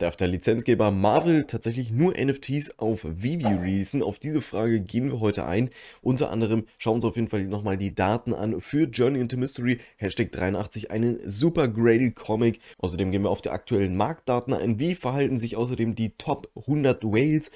Darf der Lizenzgeber Marvel tatsächlich nur NFTs auf Vivi releasen? Auf diese Frage gehen wir heute ein. Unter anderem schauen wir uns auf jeden Fall nochmal die Daten an für Journey into Mystery, Hashtag 83, einen super graded Comic. Außerdem gehen wir auf die aktuellen Marktdaten ein. Wie verhalten sich außerdem die Top 100 Whales?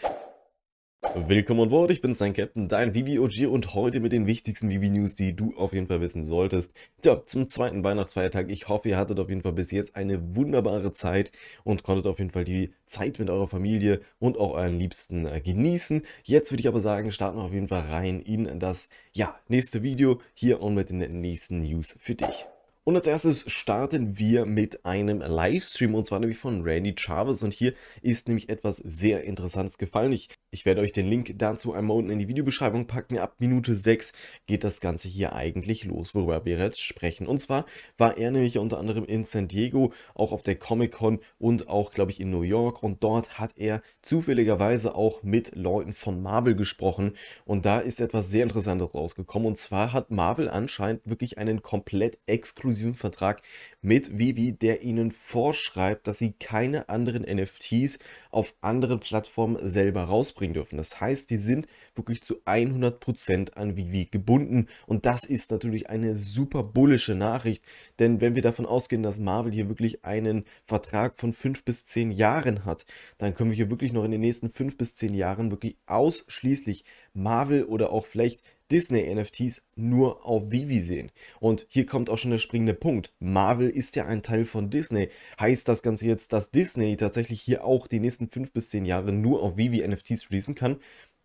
Willkommen an Bord, ich bin's, dein Captain, dein Vivi OG und heute mit den wichtigsten Vivi news die du auf jeden Fall wissen solltest. Tja, zum zweiten Weihnachtsfeiertag. Ich hoffe, ihr hattet auf jeden Fall bis jetzt eine wunderbare Zeit und konntet auf jeden Fall die Zeit mit eurer Familie und auch euren Liebsten äh, genießen. Jetzt würde ich aber sagen, starten wir auf jeden Fall rein in das ja, nächste Video hier und mit den nächsten News für dich. Und als erstes starten wir mit einem Livestream und zwar nämlich von Randy Chavez und hier ist nämlich etwas sehr Interessantes gefallen. Ich ich werde euch den Link dazu einmal unten in die Videobeschreibung packen. Ab Minute 6 geht das Ganze hier eigentlich los, worüber wir jetzt sprechen. Und zwar war er nämlich unter anderem in San Diego, auch auf der Comic-Con und auch, glaube ich, in New York. Und dort hat er zufälligerweise auch mit Leuten von Marvel gesprochen. Und da ist etwas sehr Interessantes rausgekommen. Und zwar hat Marvel anscheinend wirklich einen komplett exklusiven Vertrag mit Vivi, der ihnen vorschreibt, dass sie keine anderen NFTs auf anderen Plattformen selber rausbringen rausbringen dürfen. Das heißt, die sind wirklich zu 100% Prozent an Vivi gebunden und das ist natürlich eine super bullische Nachricht, denn wenn wir davon ausgehen, dass Marvel hier wirklich einen Vertrag von 5 bis 10 Jahren hat, dann können wir hier wirklich noch in den nächsten 5 bis 10 Jahren wirklich ausschließlich Marvel oder auch vielleicht Disney-NFTs nur auf Vivi sehen. Und hier kommt auch schon der springende Punkt. Marvel ist ja ein Teil von Disney. Heißt das Ganze jetzt, dass Disney tatsächlich hier auch die nächsten 5 bis 10 Jahre nur auf Vivi-NFTs releasen kann?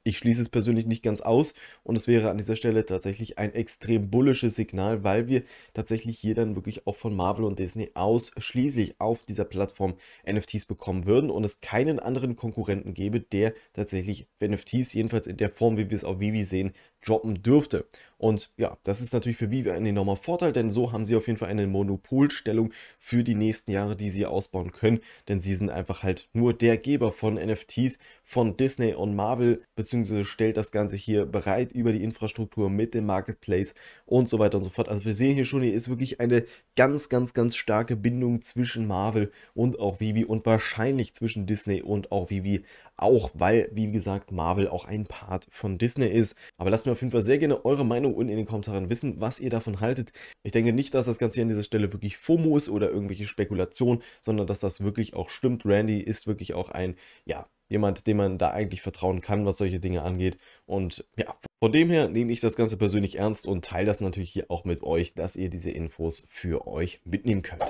ich schließe es persönlich nicht ganz aus und es wäre an dieser Stelle tatsächlich ein extrem bullisches Signal, weil wir tatsächlich hier dann wirklich auch von Marvel und Disney ausschließlich auf dieser Plattform NFTs bekommen würden und es keinen anderen Konkurrenten gäbe, der tatsächlich NFTs, jedenfalls in der Form, wie wir es auf Vivi sehen, droppen dürfte. Und ja, das ist natürlich für Vivi ein enormer Vorteil, denn so haben sie auf jeden Fall eine Monopolstellung für die nächsten Jahre, die sie ausbauen können, denn sie sind einfach halt nur der Geber von NFTs von Disney und Marvel bzw beziehungsweise stellt das Ganze hier bereit über die Infrastruktur mit dem Marketplace und so weiter und so fort. Also wir sehen hier schon, hier ist wirklich eine ganz, ganz, ganz starke Bindung zwischen Marvel und auch Vivi und wahrscheinlich zwischen Disney und auch Vivi auch, weil, wie gesagt, Marvel auch ein Part von Disney ist. Aber lasst mir auf jeden Fall sehr gerne eure Meinung unten in den Kommentaren wissen, was ihr davon haltet. Ich denke nicht, dass das Ganze hier an dieser Stelle wirklich FOMO ist oder irgendwelche Spekulationen, sondern dass das wirklich auch stimmt. Randy ist wirklich auch ein, ja, jemand, dem man da eigentlich vertrauen kann, was solche Dinge angeht. Und ja, von dem her nehme ich das Ganze persönlich ernst und teile das natürlich hier auch mit euch, dass ihr diese Infos für euch mitnehmen könnt.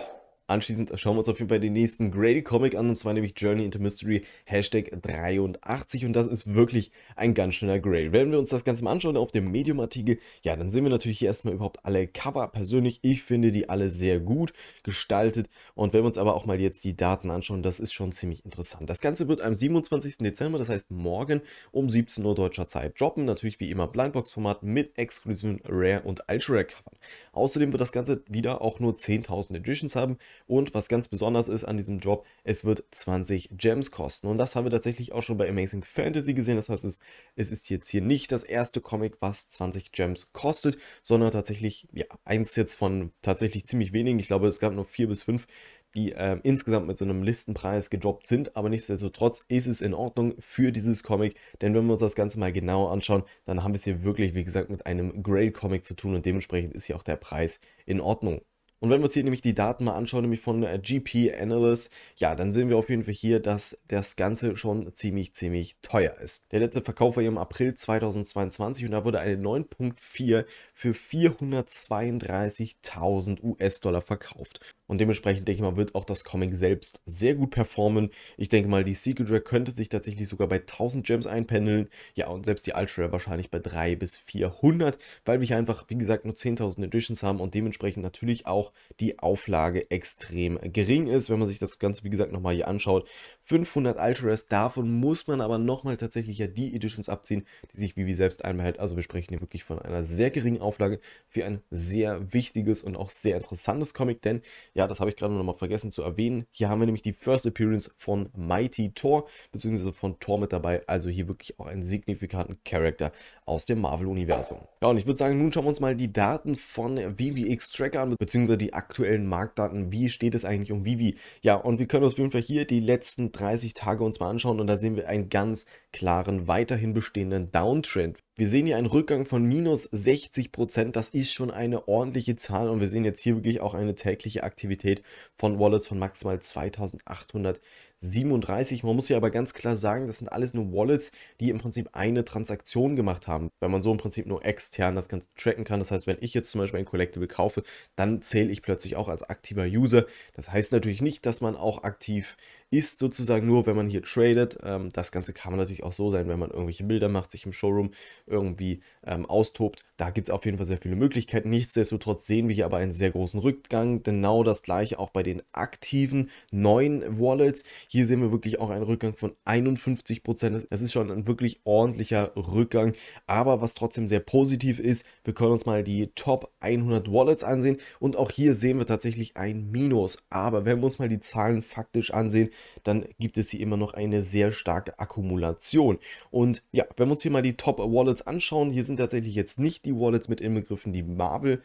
Anschließend schauen wir uns auf jeden Fall den nächsten Grail Comic an, und zwar nämlich Journey into Mystery Hashtag 83. Und das ist wirklich ein ganz schöner Grail. Wenn wir uns das Ganze mal anschauen auf dem Medium-Artikel, ja, dann sehen wir natürlich hier erstmal überhaupt alle Cover. Persönlich, ich finde die alle sehr gut gestaltet. Und wenn wir uns aber auch mal jetzt die Daten anschauen, das ist schon ziemlich interessant. Das Ganze wird am 27. Dezember, das heißt morgen um 17 Uhr deutscher Zeit droppen. Natürlich wie immer Blindbox-Format mit exklusiven Rare und Ultra-Rare-Covern. Außerdem wird das Ganze wieder auch nur 10.000 Editions haben und was ganz besonders ist an diesem Job, es wird 20 Gems kosten. Und das haben wir tatsächlich auch schon bei Amazing Fantasy gesehen. Das heißt, es, es ist jetzt hier nicht das erste Comic, was 20 Gems kostet, sondern tatsächlich, ja, eins jetzt von tatsächlich ziemlich wenigen. Ich glaube, es gab nur vier bis fünf, die äh, insgesamt mit so einem Listenpreis gedroppt sind, aber nichtsdestotrotz ist es in Ordnung für dieses Comic, denn wenn wir uns das Ganze mal genauer anschauen, dann haben wir es hier wirklich, wie gesagt, mit einem Grail-Comic zu tun und dementsprechend ist hier auch der Preis in Ordnung. Und wenn wir uns hier nämlich die Daten mal anschauen, nämlich von äh, GP Analyst, ja, dann sehen wir auf jeden Fall hier, dass das Ganze schon ziemlich, ziemlich teuer ist. Der letzte Verkauf war hier im April 2022 und da wurde eine 9.4 für 432.000 US-Dollar verkauft. Und dementsprechend denke ich mal, wird auch das Comic selbst sehr gut performen. Ich denke mal, die Secret Rare könnte sich tatsächlich sogar bei 1000 Gems einpendeln. Ja, und selbst die Ultra Rare wahrscheinlich bei 300 bis 400, weil wir hier einfach, wie gesagt, nur 10.000 Editions haben und dementsprechend natürlich auch die Auflage extrem gering ist. Wenn man sich das Ganze, wie gesagt, nochmal hier anschaut, 500 Ultras. Davon muss man aber nochmal tatsächlich ja die Editions abziehen, die sich Vivi selbst einbehält. Also wir sprechen hier wirklich von einer sehr geringen Auflage für ein sehr wichtiges und auch sehr interessantes Comic. Denn, ja, das habe ich gerade nochmal vergessen zu erwähnen. Hier haben wir nämlich die First Appearance von Mighty Thor, beziehungsweise von Thor mit dabei. Also hier wirklich auch einen signifikanten Charakter aus dem Marvel-Universum. Ja, und ich würde sagen, nun schauen wir uns mal die Daten von VVX Tracker an, beziehungsweise die aktuellen Marktdaten. Wie steht es eigentlich um Vivi? Ja, und wir können uns auf jeden Fall hier die letzten 30 Tage uns mal anschauen und da sehen wir einen ganz klaren, weiterhin bestehenden Downtrend. Wir sehen hier einen Rückgang von minus 60%, Prozent. das ist schon eine ordentliche Zahl und wir sehen jetzt hier wirklich auch eine tägliche Aktivität von Wallets von maximal 2800 37. Man muss hier aber ganz klar sagen, das sind alles nur Wallets, die im Prinzip eine Transaktion gemacht haben, Wenn man so im Prinzip nur extern das Ganze tracken kann. Das heißt, wenn ich jetzt zum Beispiel ein Collectible kaufe, dann zähle ich plötzlich auch als aktiver User. Das heißt natürlich nicht, dass man auch aktiv ist, sozusagen nur, wenn man hier tradet. Ähm, das Ganze kann man natürlich auch so sein, wenn man irgendwelche Bilder macht, sich im Showroom irgendwie ähm, austobt. Da gibt es auf jeden Fall sehr viele Möglichkeiten. Nichtsdestotrotz sehen wir hier aber einen sehr großen Rückgang. Genau das gleiche auch bei den aktiven neuen Wallets. Hier sehen wir wirklich auch einen Rückgang von 51 Prozent. Das ist schon ein wirklich ordentlicher Rückgang. Aber was trotzdem sehr positiv ist, wir können uns mal die Top 100 Wallets ansehen. Und auch hier sehen wir tatsächlich ein Minus. Aber wenn wir uns mal die Zahlen faktisch ansehen, dann gibt es hier immer noch eine sehr starke Akkumulation. Und ja, wenn wir uns hier mal die Top Wallets anschauen, hier sind tatsächlich jetzt nicht die Wallets mit inbegriffen, die Marble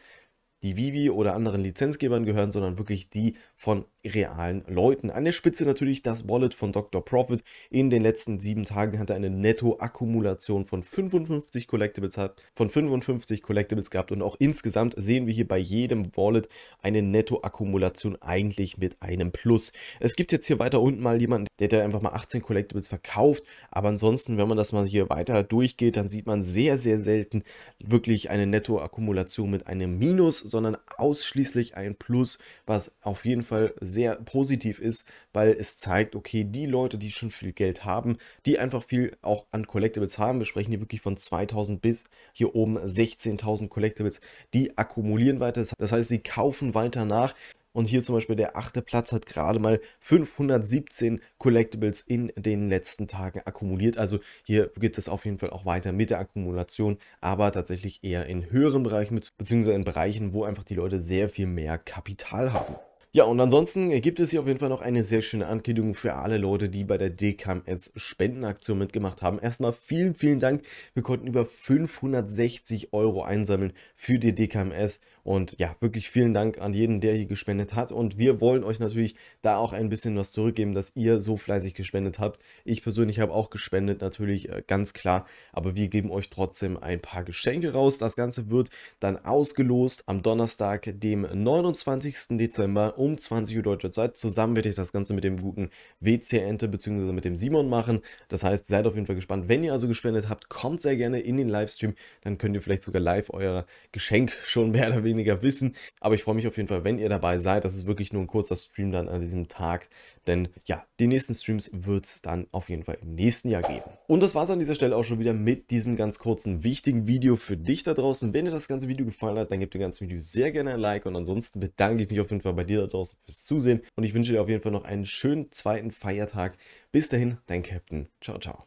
die Vivi oder anderen Lizenzgebern gehören, sondern wirklich die von realen Leuten. An der Spitze natürlich das Wallet von Dr. Profit. In den letzten sieben Tagen hat er eine Nettoakkumulation von 55 Collectibles gehabt, von 55 Collectibles gehabt und auch insgesamt sehen wir hier bei jedem Wallet eine Nettoakkumulation eigentlich mit einem Plus. Es gibt jetzt hier weiter unten mal jemanden, der da einfach mal 18 Collectibles verkauft, aber ansonsten, wenn man das mal hier weiter durchgeht, dann sieht man sehr, sehr selten wirklich eine Nettoakkumulation mit einem Minus, sondern ausschließlich ein Plus, was auf jeden Fall sehr positiv ist, weil es zeigt, okay, die Leute, die schon viel Geld haben, die einfach viel auch an Collectibles haben, wir sprechen hier wirklich von 2000 bis hier oben 16.000 Collectibles, die akkumulieren weiter, das heißt, sie kaufen weiter nach. Und hier zum Beispiel der achte Platz hat gerade mal 517 Collectibles in den letzten Tagen akkumuliert. Also hier geht es auf jeden Fall auch weiter mit der Akkumulation, aber tatsächlich eher in höheren Bereichen, beziehungsweise in Bereichen, wo einfach die Leute sehr viel mehr Kapital haben. Ja, und ansonsten gibt es hier auf jeden Fall noch eine sehr schöne Ankündigung für alle Leute, die bei der DKMS Spendenaktion mitgemacht haben. Erstmal vielen, vielen Dank. Wir konnten über 560 Euro einsammeln für die DKMS und ja, wirklich vielen Dank an jeden, der hier gespendet hat. Und wir wollen euch natürlich da auch ein bisschen was zurückgeben, dass ihr so fleißig gespendet habt. Ich persönlich habe auch gespendet, natürlich äh, ganz klar. Aber wir geben euch trotzdem ein paar Geschenke raus. Das Ganze wird dann ausgelost am Donnerstag, dem 29. Dezember um 20 Uhr deutscher Zeit. Zusammen werde ich das Ganze mit dem guten WC Ente bzw. mit dem Simon machen. Das heißt, seid auf jeden Fall gespannt. Wenn ihr also gespendet habt, kommt sehr gerne in den Livestream. Dann könnt ihr vielleicht sogar live euer Geschenk schon mehr oder weniger weniger wissen. Aber ich freue mich auf jeden Fall, wenn ihr dabei seid. Das ist wirklich nur ein kurzer Stream dann an diesem Tag. Denn ja, die nächsten Streams wird es dann auf jeden Fall im nächsten Jahr geben. Und das war es an dieser Stelle auch schon wieder mit diesem ganz kurzen, wichtigen Video für dich da draußen. Wenn dir das ganze Video gefallen hat, dann gib dem ganzen Video sehr gerne ein Like. Und ansonsten bedanke ich mich auf jeden Fall bei dir da draußen fürs Zusehen. Und ich wünsche dir auf jeden Fall noch einen schönen zweiten Feiertag. Bis dahin, dein Captain. Ciao, ciao.